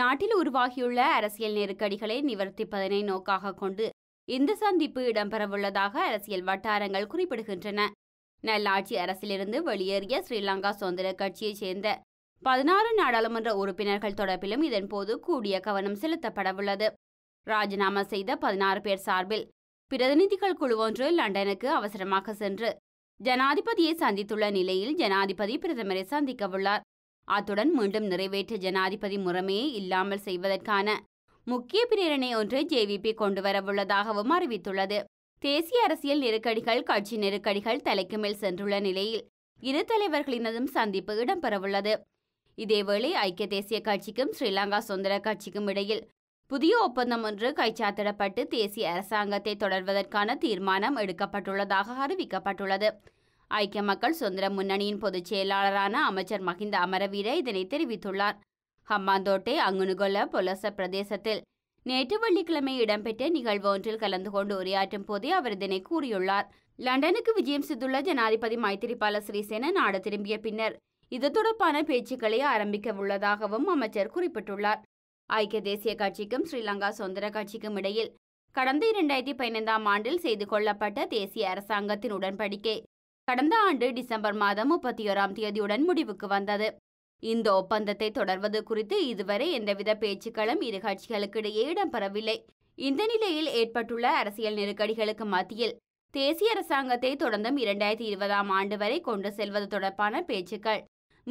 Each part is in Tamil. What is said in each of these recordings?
நாட்டில் உருவாகியுள்ள அரசியல் நெருக்கடிகளை நிவர்த்திப்பதனை நோக்காக கொண்டு இந்த சந்திப்பு இடம்பெறவுள்ளதாக அரசியல் வட்டாரங்கள் குறிப்பிடுகின்றன நல்லாட்சி அரசிலிருந்து வெளியேறிய ஸ்ரீலங்கா சுதந்திர கட்சியைச் சேர்ந்த பதினாறு நாடாளுமன்ற உறுப்பினர்கள் தொடர்பிலும் இதன்போது கூடிய கவனம் செலுத்தப்படவுள்ளது ராஜினாமா செய்த பதினாறு பேர் சார்பில் பிரதிநிதிகள் குழு ஒன்று லண்டனுக்கு அவசரமாக சென்று ஜனாதிபதியை சந்தித்துள்ள நிலையில் ஜனாதிபதி பிரதமரை சந்திக்கவுள்ளார் அத்துடன் மீண்டும் நிறைவேற்ற ஜனாதிபதி முறைமையை இல்லாமல் செய்வதற்கான முக்கிய பிரேரணை ஒன்றை ஜேவிபி கொண்டுவரவுள்ளதாகவும் அறிவித்துள்ளது தேசிய அரசியல் நெருக்கடிகள் கட்சி நெருக்கடிகள் தலைக்கு மேல் சென்றுள்ள நிலையில் இரு தலைவர்களினதும் சந்திப்பு இடம்பெறவுள்ளது இதேவேளை ஐக்கிய தேசிய கட்சிக்கும் ஸ்ரீலங்கா சுதந்திர கட்சிக்கும் இடையில் புதிய ஒப்பந்தம் ஒன்று கைச்சாத்திடப்பட்டு தேசிய அரசாங்கத்தை தொடர்வதற்கான தீர்மானம் எடுக்கப்பட்டுள்ளதாக அறிவிக்கப்பட்டுள்ளது ஐக்கிய மக்கள் சுதந்திர முன்னணியின் பொதுச் செயலாளரான அமைச்சர் மஹிந்த அமரவீர இதனை தெரிவித்துள்ளார் ஹம்மாந்தோட்டை அங்குனுகொல்ல பொலச பிரதேசத்தில் நேற்று வெள்ளிக்கிழமை இடம்பெற்ற நிகழ்வு ஒன்றில் கலந்து கொண்டு உரையாற்றும் போதே அவர் இதனை கூறியுள்ளார் லண்டனுக்கு விஜயம் செய்துள்ள ஜனாதிபதி மைத்திரிபால சிறிசேன நாடு திரும்பிய பின்னர் இது தொடர்பான பேச்சுக்களை ஆரம்பிக்க உள்ளதாகவும் அமைச்சர் குறிப்பிட்டுள்ளார் ஐக்கிய தேசிய கட்சிக்கும் ஸ்ரீலங்கா சுதந்திர கட்சிக்கும் இடையில் கடந்த இரண்டாயிரத்தி பதினைந்தாம் ஆண்டில் செய்து கொள்ளப்பட்ட தேசிய அரசாங்கத்தின் உடன்படிக்கை கடந்த ஆண்டு டிசம்பர் மாதம் முப்பத்தி ஓராம் தேதியுடன் முடிவுக்கு வந்தது இந்த ஒப்பந்தத்தை தொடர்வது குறித்து இதுவரை எந்தவித பேச்சுக்களும் இரு கட்சிகளுக்கிடையே இடம்பெறவில்லை இந்த நிலையில் ஏற்பட்டுள்ள அரசியல் நெருக்கடிகளுக்கு மத்தியில் தேசிய அரசாங்கத்தை தொடர்ந்தும் இரண்டாயிரத்தி இருபதாம் ஆண்டு வரை கொண்டு செல்வது தொடர்பான பேச்சுக்கள்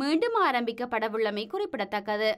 மீண்டும் ஆரம்பிக்கப்படவுள்ளமை குறிப்பிடத்தக்கது